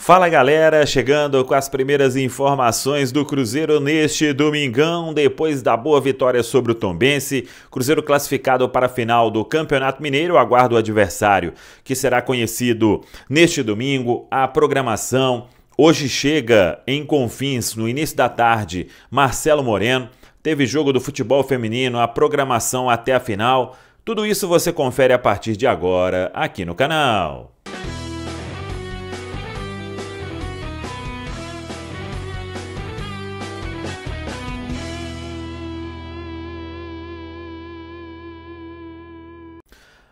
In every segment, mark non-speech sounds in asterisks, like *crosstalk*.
Fala galera, chegando com as primeiras informações do Cruzeiro neste domingão, depois da boa vitória sobre o Tombense, Cruzeiro classificado para a final do Campeonato Mineiro aguarda o adversário, que será conhecido neste domingo. A programação hoje chega em Confins no início da tarde. Marcelo Moreno teve jogo do futebol feminino, a programação até a final. Tudo isso você confere a partir de agora aqui no canal.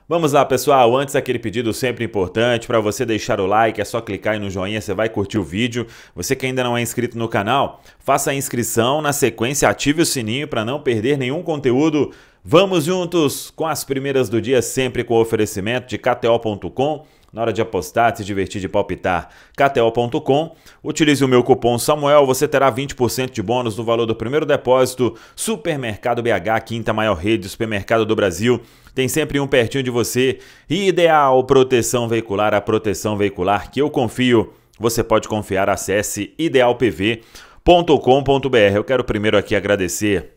Vamos lá, pessoal. Antes, aquele pedido sempre importante para você deixar o like. É só clicar aí no joinha, você vai curtir o vídeo. Você que ainda não é inscrito no canal, faça a inscrição. Na sequência, ative o sininho para não perder nenhum conteúdo. Vamos juntos com as primeiras do dia, sempre com o oferecimento de KTO.com na hora de apostar, se divertir, de palpitar. KTO.com. Utilize o meu cupom Samuel, você terá 20% de bônus no valor do primeiro depósito. Supermercado BH, quinta maior rede de supermercado do Brasil. Tem sempre um pertinho de você. E ideal proteção veicular, a proteção veicular que eu confio. Você pode confiar, acesse idealpv.com.br. Eu quero primeiro aqui agradecer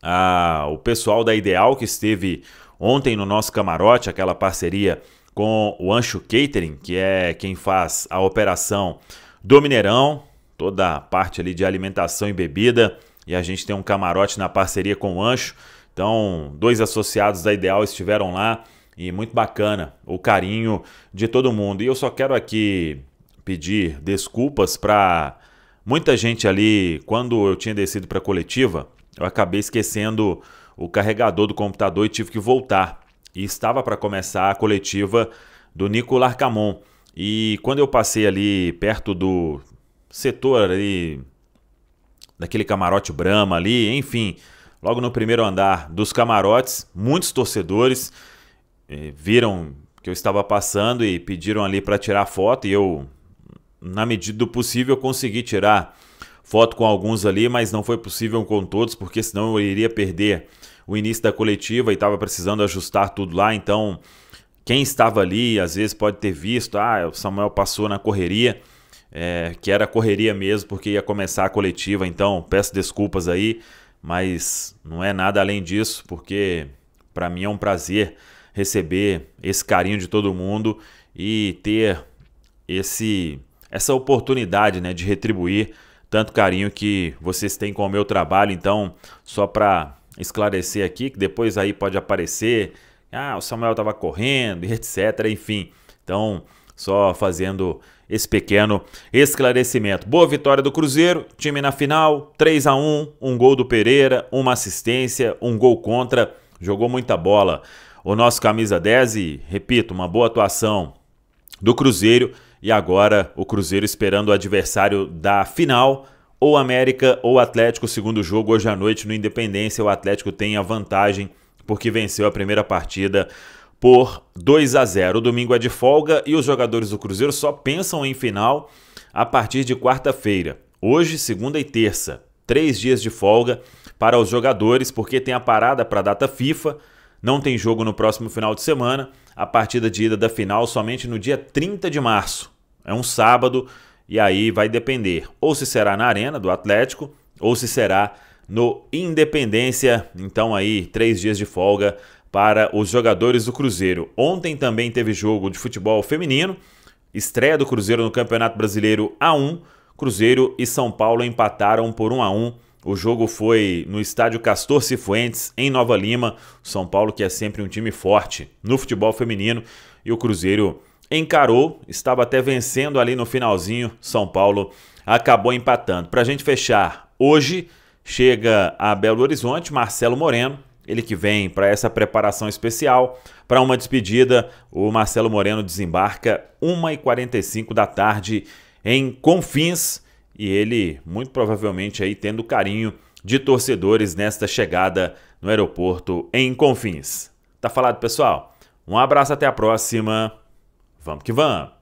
ao ah, o pessoal da Ideal que esteve ontem no nosso camarote, aquela parceria com o Ancho Catering, que é quem faz a operação do Mineirão, toda a parte ali de alimentação e bebida. E a gente tem um camarote na parceria com o Ancho. Então, dois associados da Ideal estiveram lá e muito bacana o carinho de todo mundo. E eu só quero aqui pedir desculpas para muita gente ali. Quando eu tinha descido para a coletiva, eu acabei esquecendo o carregador do computador e tive que voltar e estava para começar a coletiva do Nico Larcamon. E quando eu passei ali perto do setor ali, daquele camarote Brama ali, enfim, logo no primeiro andar dos camarotes, muitos torcedores eh, viram que eu estava passando e pediram ali para tirar foto e eu, na medida do possível, consegui tirar foto com alguns ali, mas não foi possível com todos, porque senão eu iria perder o início da coletiva e estava precisando ajustar tudo lá, então quem estava ali às vezes pode ter visto, ah, o Samuel passou na correria, é, que era correria mesmo, porque ia começar a coletiva, então peço desculpas aí, mas não é nada além disso, porque para mim é um prazer receber esse carinho de todo mundo e ter esse essa oportunidade né, de retribuir tanto carinho que vocês têm com o meu trabalho. Então, só para esclarecer aqui, que depois aí pode aparecer, ah, o Samuel estava correndo, *laughs* etc. Enfim, então só fazendo esse pequeno esclarecimento. Boa vitória do Cruzeiro, time na final, 3 a 1 um gol do Pereira, uma assistência, um gol contra, jogou muita bola. O nosso camisa 10 e, repito, uma boa atuação do Cruzeiro e agora o Cruzeiro esperando o adversário da final ou América ou Atlético, segundo jogo hoje à noite no Independência. O Atlético tem a vantagem porque venceu a primeira partida por 2 a 0. O domingo é de folga e os jogadores do Cruzeiro só pensam em final a partir de quarta-feira. Hoje, segunda e terça, três dias de folga para os jogadores, porque tem a parada para a data FIFA, não tem jogo no próximo final de semana, a partida de ida da final somente no dia 30 de março. É um sábado, e aí vai depender ou se será na Arena do Atlético ou se será no Independência. Então aí três dias de folga para os jogadores do Cruzeiro. Ontem também teve jogo de futebol feminino, estreia do Cruzeiro no Campeonato Brasileiro A1. Cruzeiro e São Paulo empataram por 1 a 1. O jogo foi no estádio Castor Cifuentes, em Nova Lima. São Paulo, que é sempre um time forte no futebol feminino, e o Cruzeiro encarou, estava até vencendo ali no finalzinho. São Paulo acabou empatando. Para a gente fechar, hoje chega a Belo Horizonte Marcelo Moreno, ele que vem para essa preparação especial, para uma despedida. O Marcelo Moreno desembarca 1h45 da tarde em Confins e ele, muito provavelmente, aí tendo carinho de torcedores nesta chegada no aeroporto em Confins. Tá falado, pessoal? Um abraço, até a próxima. Vamos que vamos!